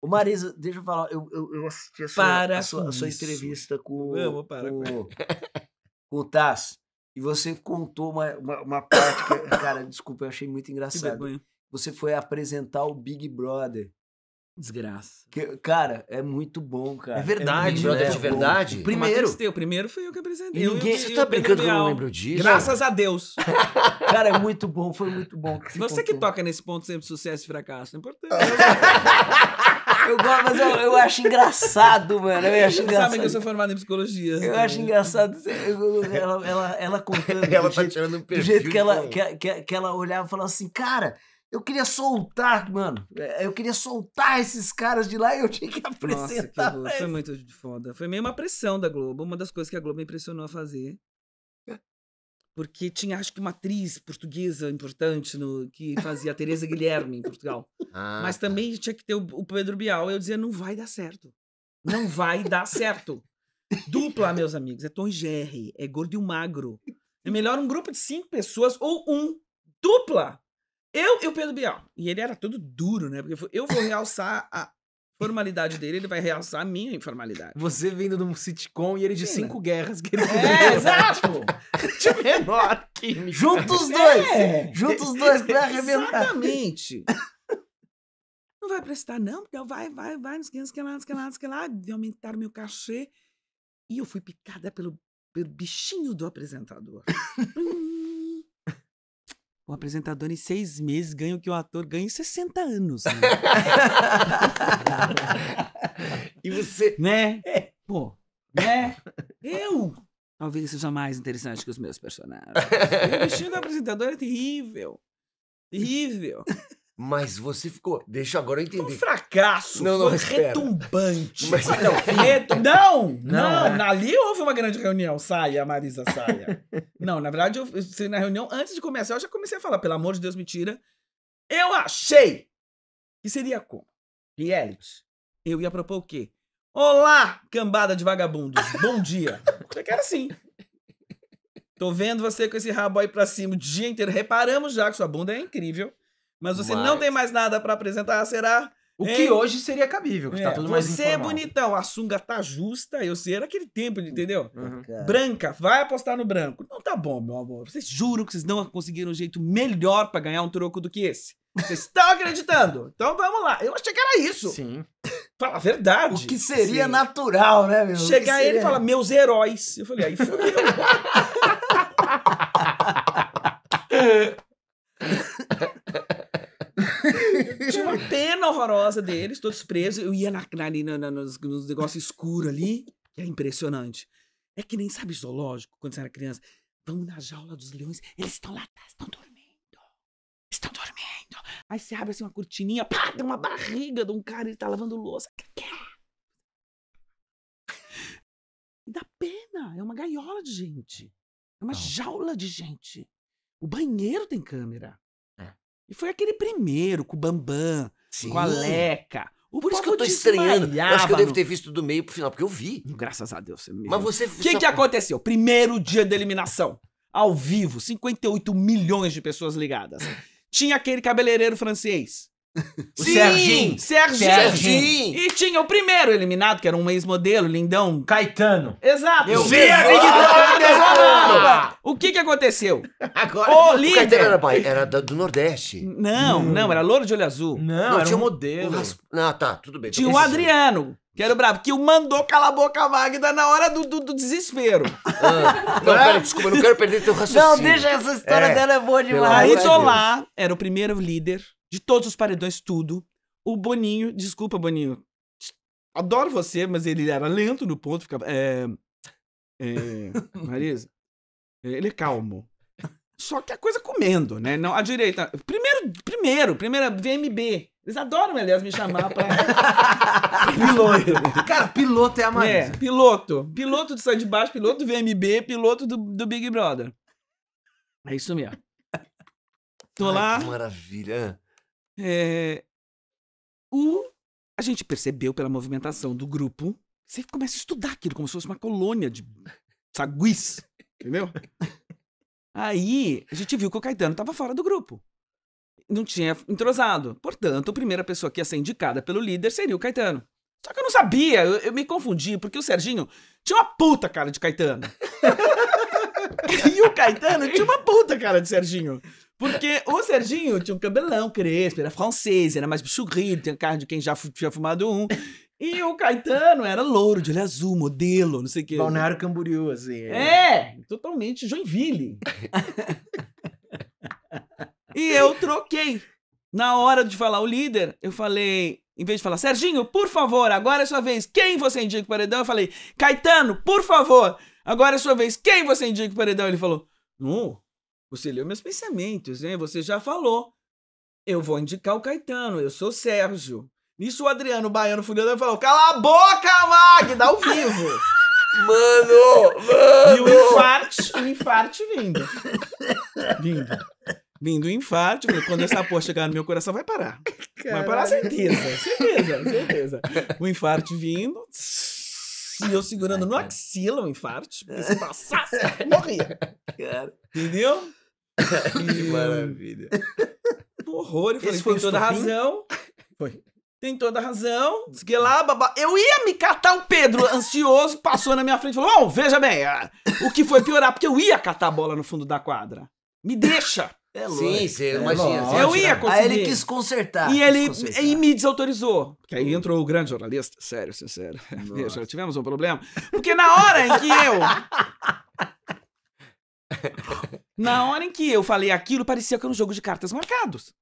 O Marisa, deixa eu falar, eu, eu, eu assisti a sua, para a sua, a sua entrevista com, Vamos, para com, com o Taz. E você contou uma, uma, uma parte que, cara, desculpa, eu achei muito engraçado. Você foi apresentar o Big Brother. Desgraça. Que, cara, é muito bom, é cara. É verdade, é, né? de verdade. Primeiro. O primeiro foi eu que apresentei. Ninguém, eu, você eu, tá eu brincando que eu não lembro disso? Graças a Deus. cara, é muito bom, foi muito bom. Que você, você que toca nesse ponto sempre sucesso e fracasso, não é importante. Eu gosto, mas eu, eu acho engraçado, mano. Eu acho engraçado. Sabe que eu sou formado em psicologia. Eu né? acho engraçado ela, ela, ela contando. ela tá jeito, tirando um perfil. Do jeito que ela, que, que, que ela olhava e falava assim, cara. Eu queria soltar, mano. É, eu queria soltar esses caras de lá e eu tinha que apresentar. Nossa, que foi muito foda. Foi meio uma pressão da Globo. Uma das coisas que a Globo me impressionou a fazer porque tinha acho que uma atriz portuguesa importante no, que fazia a Teresa Guilherme em Portugal. Ah, Mas tá. também tinha que ter o, Pedro Bial. Eu dizia, não vai dar certo. Não vai dar certo. Dupla, meus amigos, é Tom Jerry, é gordo e o magro. É melhor um grupo de cinco pessoas ou um dupla. Eu e o Pedro Bial. E ele era todo duro, né? Porque eu vou realçar a, formalidade dele, ele vai realçar a minha informalidade. Você vindo de um sitcom e ele de Sim, cinco né? guerras que ele É, exato! de menor que Juntos é. dois! É. Juntos dois pra arrebentar. Exatamente! não vai prestar, não, porque vai, vai, vai, nos que lá, nos que lá, nos que lá, de aumentar o meu cachê. E eu fui picada pelo, pelo bichinho do apresentador. hum, O apresentador em seis meses ganha o que o ator ganha em 60 anos. Né? e você. Né? É. Pô, né? Eu! Talvez seja mais interessante que os meus personagens. O bichinho do apresentador é terrível. Terrível. Mas você ficou. Deixa agora eu entender. Foi um fracasso. Não, não, foi espera. retumbante. Mas, não retu... não, não, não, né? Ali houve uma grande reunião. Saia, Marisa, saia. não, na verdade, eu, eu, na reunião, antes de começar, eu já comecei a falar: pelo amor de Deus, me tira. Eu achei que seria como? Reality. Eu ia propor o quê? Olá, cambada de vagabundos. Bom dia. Eu quero assim. Tô vendo você com esse rabo aí pra cima o dia inteiro. Reparamos já que sua bunda é incrível. Mas você Mas... não tem mais nada para apresentar, será? O hein? que hoje seria cabível, que tá é, tá tudo mais Você é informal. é bonitão, a sunga tá justa, eu sei, era aquele tempo, entendeu? Uhum. uhum. Branca, vai apostar no branco. Não tá bom, meu amor. Vocês juram que vocês não conseguiram um jeito melhor para ganhar um troco do que esse? Vocês estão acreditando? Então vamos lá. Eu achei que era isso. Sim. Fala a verdade. O que seria Sim. natural, né, meu? Chegar ele e falar, meus heróis. Eu falei, aí fudeu. casa deles, todos presos. Eu ia na, na, na, nos, nos negócios escuros ali, que é impressionante. É que nem sabe zoológico, quando você era criança. Vamos na jaula dos leões, eles estão lá atrás, estão dormindo. Estão dormindo. Aí você abre assim uma cortininha, pá, tem uma barriga de um cara, ele tá lavando louça. É? E dá pena, é uma gaiola de gente. É uma Não. jaula de gente. O banheiro tem câmera. E foi aquele primeiro com o Bambam, Sim. com a Leca. O Por isso que eu tô estranhando. Eu acho que eu devo ter visto do meio pro final, porque eu vi. Graças a Deus. Você é me... Mas você. O que, só... que aconteceu? Primeiro dia da eliminação. Ao vivo, 58 milhões de pessoas ligadas. Tinha aquele cabeleireiro francês. O Sim, Serginho. Serginho. Serginho. E tinha o primeiro eliminado, que era um ex-modelo, lindão. Caetano. Exato. Eu vi O que que aconteceu? Agora, o líder... O Caetano era, pai, era do Nordeste. Não, hum. não, era louro de olho azul. Não, não era um modelo. Um rasp... Ah, tá, tudo bem. Tinha o Adriano, que era o bravo que o mandou calar a boca a Magda na hora do, do, do desespero. Ah, não, é? pera, desculpa, não quero perder teu raciocínio. Não, deixa essa história é, dela é boa demais. Aí tô lá, era o primeiro líder de todos os paredões, tudo. O Boninho, desculpa, Boninho. Adoro você, mas ele era lento no ponto, ficava. É, é, Marisa, ele é calmo. Só que a é coisa comendo, né? Não, a direita. Primeiro, primeiro, primeira VMB. Eles adoram, aliás, me chamar pra. piloto. Cara, piloto é a é, Marisa. É, piloto. Piloto do Sai de Baixo, piloto do VMB, piloto do, do Big Brother. É isso mesmo. Tô Ai, lá. Que maravilha. É, o, a gente percebeu pela movimentação do grupo, você começa a estudar aquilo como se fosse uma colônia de saguis, entendeu? Aí a gente viu que o Caetano estava fora do grupo. Não tinha entrosado. Portanto, a primeira pessoa que ia ser indicada pelo líder seria o Caetano. Só que eu não sabia, eu, eu me confundi, porque o Serginho tinha uma puta cara de Caetano. e o Caetano tinha uma puta cara de Serginho. Porque o Serginho tinha um cabelão crespo, era francês, era mais bichurrido, tinha carne de quem já tinha fumado um. E o Caetano era louro, de olho azul, modelo, não sei o quê. Balneário Camboriú, assim. É, é totalmente Joinville. e eu troquei. Na hora de falar o líder, eu falei, em vez de falar, Serginho, por favor, agora é sua vez, quem você indica o paredão? Eu falei, Caetano, por favor, agora é sua vez, quem você indica o paredão? Ele falou, não, você leu meus pensamentos, hein? Né, você já falou. Eu vou indicar o Caetano, eu sou o Sérgio. Nisso o Adriano, o baiano fundador, falou: Cala a boca, Mag! Dá ao vivo! Mano! mano. E o infarte, o infarte vindo. Vindo. Vindo o infarte, quando essa porra chegar no meu coração, vai parar. Caralho. Vai parar, certeza. Certeza, certeza. O infarte vindo. E eu segurando no axila o infarte. Porque se passasse, morria. Entendeu? que maravilha. Horror, eu falei, Esse foi tem toda a razão. Foi. Tem toda razão. Lá, babá. Eu ia me catar o Pedro, ansioso, passou na minha frente e falou: Bom, oh, veja bem, ah, o que foi piorar? Porque eu ia catar a bola no fundo da quadra. Me deixa. É lógico. Sim, você é imagina. Lógico. Eu ia conseguir. Aí ele quis consertar. E ele consertar. E me desautorizou. Porque aí entrou o grande jornalista, sério, sincero. Veja, tivemos um problema. Porque na hora em que eu. Na hora em que eu falei aquilo, parecia que era um jogo de cartas marcados.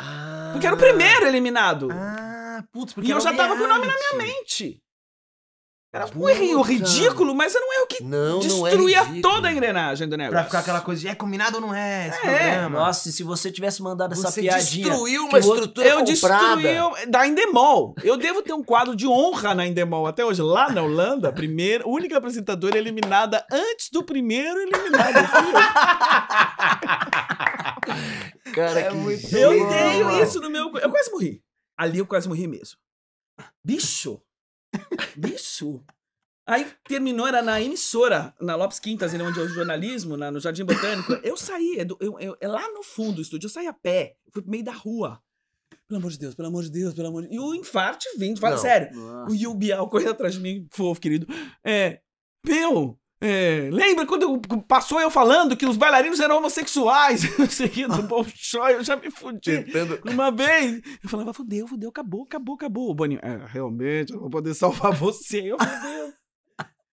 Ah. Porque era o primeiro eliminado. Ah, putz, porque. E eu já tava com o nome na minha mente. Era um erro ridículo, mas era um erro que não, destruía não é toda a engrenagem do negócio. Pra ficar aquela coisa de é combinado ou não é esse é. programa. Nossa, e se você tivesse mandado você essa piadinha... Você destruiu uma estrutura comprada. Eu destruí da Endemol. Eu devo ter um quadro de honra na Endemol até hoje. Lá na Holanda, primeira, única apresentadora eliminada antes do primeiro eliminado. Cara, é que... Eu tenho isso no meu... Eu quase morri. Ali eu quase morri mesmo. Bicho... Bicho! Aí terminou, era na emissora, na Lopes Quintas, onde é o jornalismo, na, no Jardim Botânico. Eu saí, é, do, eu, eu, é lá no fundo do estúdio, eu saí a pé, fui pro meio da rua. Pelo amor de Deus, pelo amor de Deus, pelo amor de Deus. E o infarte vindo, fala sério. Nossa. O Yubial correndo atrás de mim, fofo, querido. É, meu, é, lembra quando passou eu falando que os bailarinos eram homossexuais? Não sei o do Bolshoi, eu já me fudi Tentando... uma vez. Eu falava, fudeu, fudeu, acabou, acabou, acabou. O Boninho, é, realmente, eu vou poder salvar você. Eu,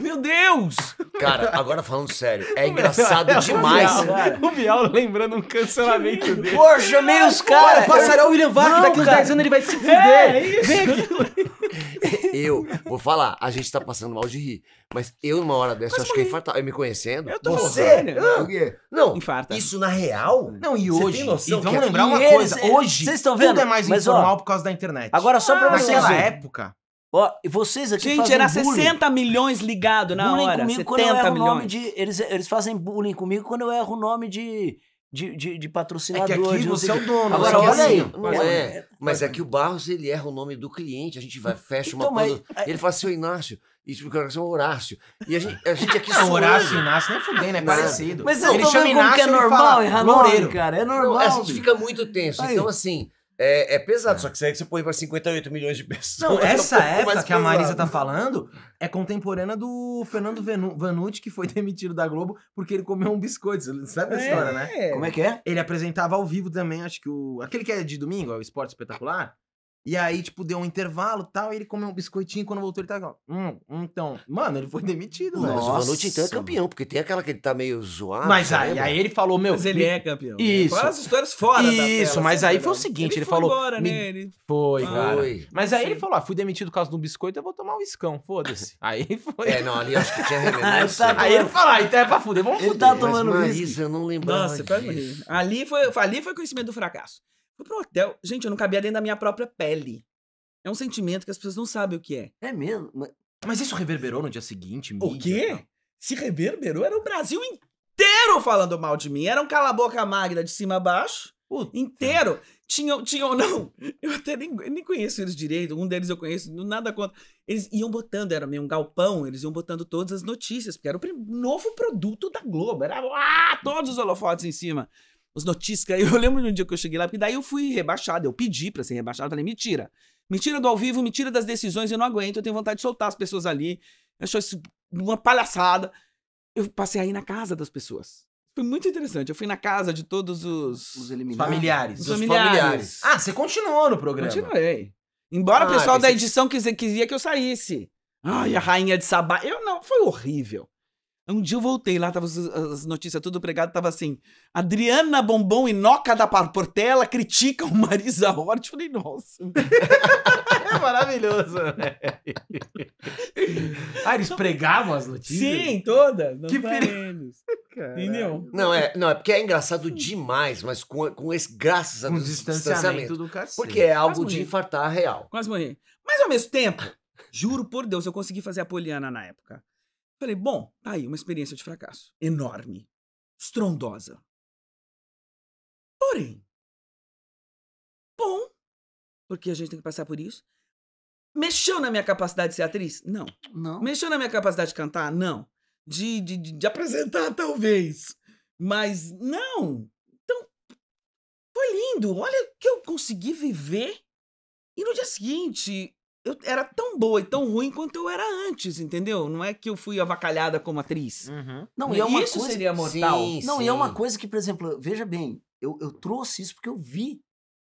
meu Deus! Cara, agora falando sério, é engraçado demais. O Bial, cara. o Bial lembrando um cancelamento dele. Poxa, chamei os caras. É Passará o William Vargas daqui uns 10 anos ele vai se fuder. É, é Vem aqui. Eu vou falar, a gente tá passando mal de rir. Mas eu, numa hora dessa, mas, eu acho que é infartado. Eu me conhecendo. Eu tô Você? Né? não, Infarta. isso na real? Não, e hoje? Você tem vamos é lembrar uma eles, Hoje, vocês estão vendo? tudo é mais mas, informal ó, por causa da internet. Agora, só pra ah, vocês Naquela época... Ó, e vocês aqui Gente, era bullying. 60 milhões ligado na bullying hora. Comigo 70 quando eu erro milhões. Nome de, eles, eles fazem bullying comigo quando eu erro o nome de, de, de, de patrocinador. É que aqui você é o dono. Agora, olha é aí. Assim, mas é, mas é que o Barros, ele erra o nome do cliente. A gente vai, fecha uma... Então, mas, é- ele fala assim, ô Inácio, isso porque é o Horácio. E a gente, a gente aqui Horácio e Inácio nem fudendo, né? parecido. Mas eu ele chama Inácio, que é normal, fala, errar nome, cara. É, é assim, normal. Não, a gente fica muito tenso. Aí. Então, assim, é, é, pesado, é. só que você, é você põe para 58 milhões de pessoas. Não, então, essa é um época que a Marisa tá falando é contemporânea do Fernando Vanucci, que foi demitido da Globo porque ele comeu um biscoito. Você sabe a é. história, né? Como é que é? Ele apresentava ao vivo também, acho que o. Aquele que é de domingo, é o Esporte Espetacular. E aí, tipo, deu um intervalo tal, e ele comeu um biscoitinho, quando voltou ele igual. Hum, então... Mano, ele foi demitido, velho. Mas o Vanucci então é campeão, porque tem aquela que ele tá meio zoado. Mas aí, aí ele falou, meu... Mas ele me... é campeão. Né? Isso. Fora as histórias fora Isso, da Isso, mas assim, aí né? foi o seguinte, ele, ele falou... Embora, me... né? ele... Foi, ah, cara. Foi. Mas aí ele falou, ah, fui demitido por causa de um biscoito, eu vou tomar um iscão, foda-se. aí foi... É, não, ali acho que tinha reverência. tá aí ele tá falou, ah, então é pra fuder, vamos ele tá fuder. Ele tá tomando isso eu não lembro. Nossa, ali foi, ali foi conhecimento do fracasso. Fui pro hotel. Gente, eu não cabia dentro da minha própria pele. É um sentimento que as pessoas não sabem o que é. É mesmo? Mas, Mas isso reverberou no dia seguinte? Mídia, o quê? Se reverberou, era o Brasil inteiro falando mal de mim. Era um cala-boca magra de cima a baixo. Puta. Inteiro. Tinham, tinham, não. Eu até nem, nem conheço eles direito. Um deles eu conheço, nada contra. Eles iam botando, era meio um galpão, eles iam botando todas as notícias, porque era o novo produto da Globo. Era ah, todos os holofotes em cima os notícias. Eu lembro de um dia que eu cheguei lá, porque daí eu fui rebaixado, eu pedi para ser rebaixado, eu falei, me tira. do ao vivo, mentira das decisões, eu não aguento, eu tenho vontade de soltar as pessoas ali. Achou isso uma palhaçada. Eu passei aí na casa das pessoas. Foi muito interessante. Eu fui na casa de todos os... Os eliminados. Familiares. Os familiares. familiares. Ah, você continuou no programa. Continuei. Embora ah, o pessoal da edição você... quisia que eu saísse. Ai, a rainha de Sabá. Eu não, foi horrível. Um dia eu voltei lá, tava as, notícias tudo pregado, tava assim: Adriana Bombom e Noca da Portela criticam Marisa Hort. Eu falei, nossa. é maravilhoso, né? ah, eles pregavam as notícias? Sim, todas. Que perigo. Entendeu? Não é, não, é porque é engraçado demais, mas com, com esse, graças a Deus, um distanciamento, distanciamento do cacete. Porque é algo de morri. infartar real. Quase morri. Mas ao mesmo tempo, juro por Deus, eu consegui fazer a Poliana na época. Falei, bom, tá aí, uma experiência de fracasso. Enorme. Estrondosa. Porém, bom, porque a gente tem que passar por isso. Mexeu na minha capacidade de ser atriz? Não. Não. Mexeu na minha capacidade de cantar? Não. De, de, de, de apresentar, talvez. Mas não. Então, foi lindo. Olha o que eu consegui viver. E no dia seguinte, eu era tão boa e tão ruim quanto eu era antes, entendeu? Não é que eu fui avacalhada como atriz. Uhum. Não, e é uma isso coisa... seria mortal. Sim, não, sim. e é uma coisa que, por exemplo, veja bem, eu, eu trouxe isso porque eu vi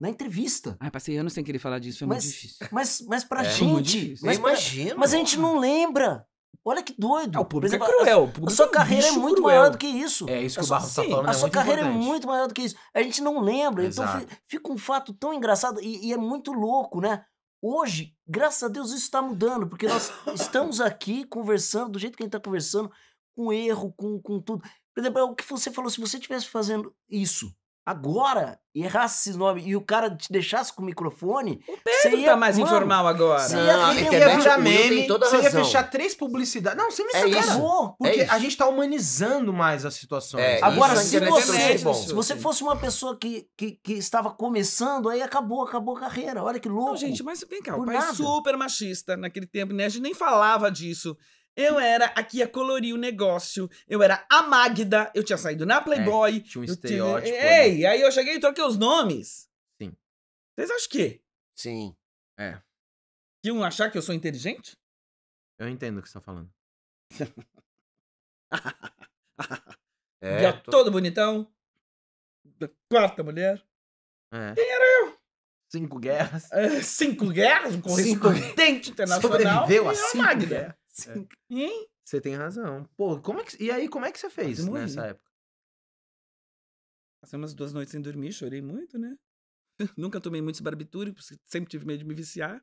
na entrevista. Ai, passei anos sem querer falar disso, foi mas, muito difícil. Mas, mas pra é. gente. Mas imagina. Mas a gente não lembra. Olha que doido. Ah, o público é exemplo, é cruel. Público a sua é carreira é muito cruel. maior do que isso. É isso que a o Barros está falando. É a sua carreira é importante. é muito maior do que isso. A gente não lembra. Então Exato. Então fica um fato tão engraçado e, e, é muito louco, né? Hoje, graças a Deus, isso está mudando, porque nós estamos aqui conversando do jeito que a gente está conversando, com erro, com, com tudo. Por exemplo, é o que você falou, se você estivesse fazendo isso agora errasse esse nome e o cara te deixasse com o microfone. O Pedro tá ia, tá mais mano, informal agora. Você ia, não, ia, ia virar meme, você ia fechar três publicidades. Não, você me é, é Porque é a gente tá humanizando mais é a situação. É, agora, se você, é se você fosse uma pessoa que, que, que, estava começando, aí acabou, acabou a carreira. Olha que louco. Não, gente, mas vem cá, o pai nada. super machista naquele tempo, né? A gente nem falava disso. Eu era a que ia colorir o negócio. Eu era a Magda. Eu tinha saído na é, Playboy. É, tinha um estereótipo. Tinha... Ei, né? aí eu cheguei e troquei os nomes. Sim. Vocês acham que? Sim. É. Que um achar que eu sou inteligente? Eu entendo o que você tá falando. é, tô... todo bonitão. Quarta mulher. É. Quem era eu? Cinco guerras. É, cinco guerras, um correspondente internacional. Sobreviveu e a cinco Magda. Guerras. É. sim é. Hein? Você tem razão. Pô, como é que, e aí, como é que você fez nessa época? Passei umas duas noites sem dormir, chorei muito, né? Nunca tomei muitos barbitúricos, sempre tive medo de me viciar.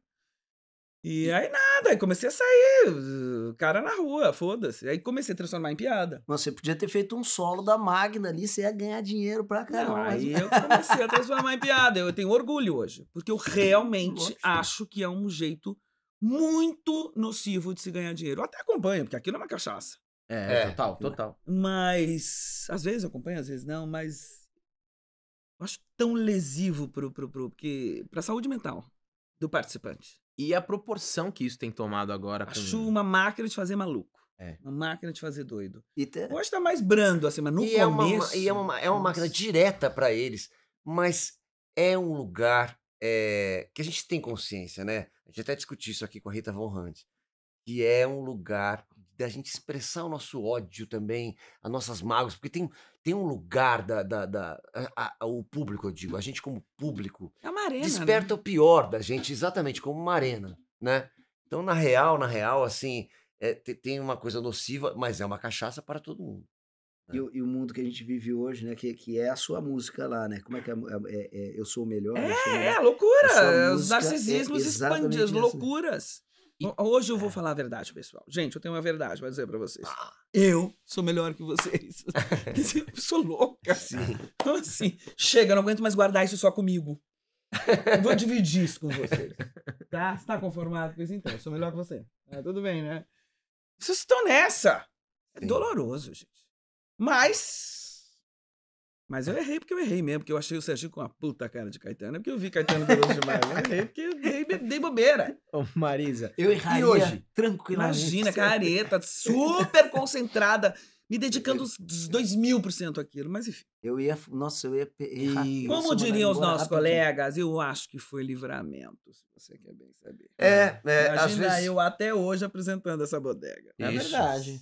E aí nada, aí comecei a sair, cara na rua, foda-se. Aí comecei a transformar em piada. você podia ter feito um solo da Magna ali, você ia ganhar dinheiro pra caramba. Não, aí eu comecei a transformar em piada, eu tenho orgulho hoje. Porque eu realmente acho que é um jeito muito nocivo de se ganhar dinheiro. Eu até acompanho, porque aquilo é uma cachaça. É, é total, é. total. Mas, às vezes acompanho, às vezes não, mas eu acho tão lesivo pro, pro, pro, pra saúde mental do participante. E a proporção que isso tem tomado agora. Com... Acho uma máquina de fazer maluco. É. Uma máquina de fazer doido. Te... Tá Hoje tá mais brando, assim, mas no e começo... É uma, e é uma, é uma máquina direta para eles, mas é um lugar é, que a gente tem consciência, né? A gente até discutiu isso aqui com a Rita Von Hunt, que é um lugar da gente expressar o nosso ódio também, as nossas mágoas, porque tem, tem um lugar da, da, da a, a, o público, eu digo, a gente como público é uma arena, desperta né? o pior da gente, exatamente como uma arena, né? Então, na real, na real, assim, é, tem uma coisa nociva, mas é uma cachaça para todo mundo. É. E, e, o mundo que a gente vive hoje, né? Que, que é a sua música lá, né? Como é que é? É, é, é eu sou o melhor? É, melhor. é loucura! Os é narcisismos expandidos, assim. loucuras. E, hoje eu vou é. falar a verdade, pessoal. Gente, eu tenho uma verdade pra dizer pra vocês. Ah, eu sou melhor que vocês. sou louca. Sim. Então, assim, chega, não aguento mais guardar isso só comigo. Eu vou dividir isso com vocês. Tá? Você tá conformado com isso? Então, eu sou melhor que você. É, tudo bem, né? Vocês estão nessa! É Sim. doloroso, gente. Mas. Mas eu errei porque eu errei mesmo, porque eu achei o Serginho com uma puta cara de Caetano. É porque eu vi Caetano Veloso demais. Eu errei porque eu dei, dei bobeira. Ô, Marisa. Eu erraria e hoje, tranquilamente. Imagina, careta, super concentrada me dedicando os, os dois mil por cento àquilo, mas enfim. Eu ia, nossa, eu ia errar. Como diriam os nossos rapidinho. colegas, eu acho que foi livramento, se você quer bem saber. É, é Imagina às vezes... eu até hoje apresentando essa bodega. É verdade.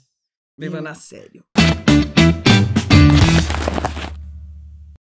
Levando a sério.